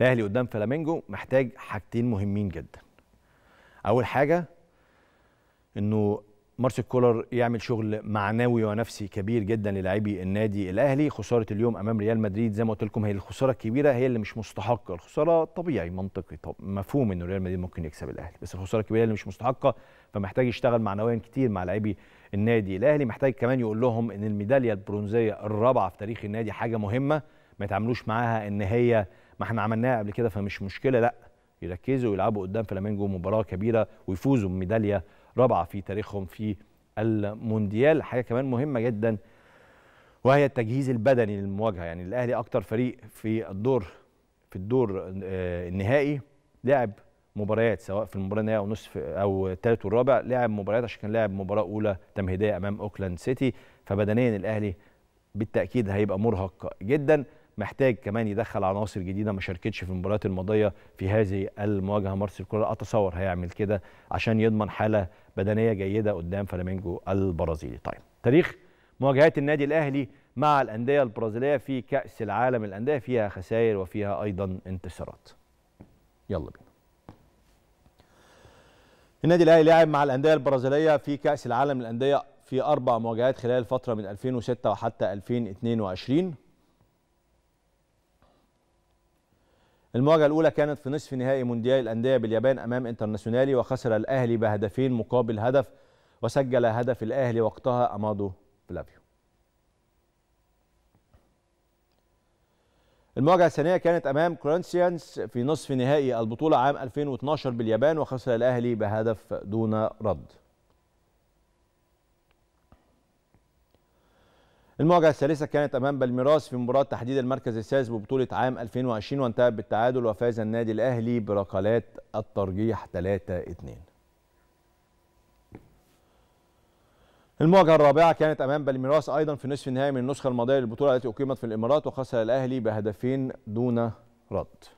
الاهلي قدام فلامينجو محتاج حاجتين مهمين جدا اول حاجه انه مارسيل كولر يعمل شغل معنوي ونفسي كبير جدا للاعبي النادي الاهلي خساره اليوم امام ريال مدريد زي ما قلت لكم هي الخساره الكبيره هي اللي مش مستحقه الخساره طبيعي منطقي طب مفهوم انه ريال مدريد ممكن يكسب الاهلي بس الخساره الكبيره اللي مش مستحقه فمحتاج يشتغل معنويا كتير مع لاعبي النادي الاهلي محتاج كمان يقول لهم ان الميداليه البرونزيه الرابعه في تاريخ النادي حاجه مهمه ما يتعاملوش معاها ان هي ما احنا عملناها قبل كده فمش مشكله لا يركزوا ويلعبوا قدام فلامينجو مباراه كبيره ويفوزوا بميداليه رابعه في تاريخهم في المونديال حاجه كمان مهمه جدا وهي التجهيز البدني للمواجهه يعني الاهلي اكتر فريق في الدور في الدور آه، النهائي لعب مباريات سواء في المباراه النهائيه او نصف او الثالث والرابع لعب مباريات عشان كان لعب مباراه اولى تمهيديه امام اوكلاند سيتي فبدنيا الاهلي بالتاكيد هيبقى مرهق جدا محتاج كمان يدخل عناصر جديده ما شاركتش في المباريات الماضيه في هذه المواجهه مارسيل كولر اتصور هيعمل كده عشان يضمن حاله بدنيه جيده قدام فلامينجو البرازيلي طيب تاريخ مواجهات النادي الاهلي مع الانديه البرازيليه في كاس العالم الانديه فيها خسائر وفيها ايضا انتصارات يلا بينا النادي الاهلي لعب مع الانديه البرازيليه في كاس العالم الانديه في اربع مواجهات خلال الفتره من 2006 وحتى 2022 المواجهة الأولى كانت في نصف نهائي مونديال الأندية باليابان أمام انترناسيونالي وخسر الأهلي بهدفين مقابل هدف وسجل هدف الأهلي وقتها أمادو فلافيو المواجهة الثانية كانت أمام كرونسيانس في نصف نهائي البطولة عام 2012 باليابان وخسر الأهلي بهدف دون رد المواجهة الثالثة كانت أمام بالميراس في مباراة تحديد المركز السادس ببطولة عام 2020 وانتهت بالتعادل وفاز النادي الأهلي بركلات الترجيح 3-2 المواجهة الرابعة كانت أمام بالميراس أيضا في نصف النهائي من النسخة الماضية للبطولة التي أقيمت في الإمارات وخسر الأهلي بهدفين دون رد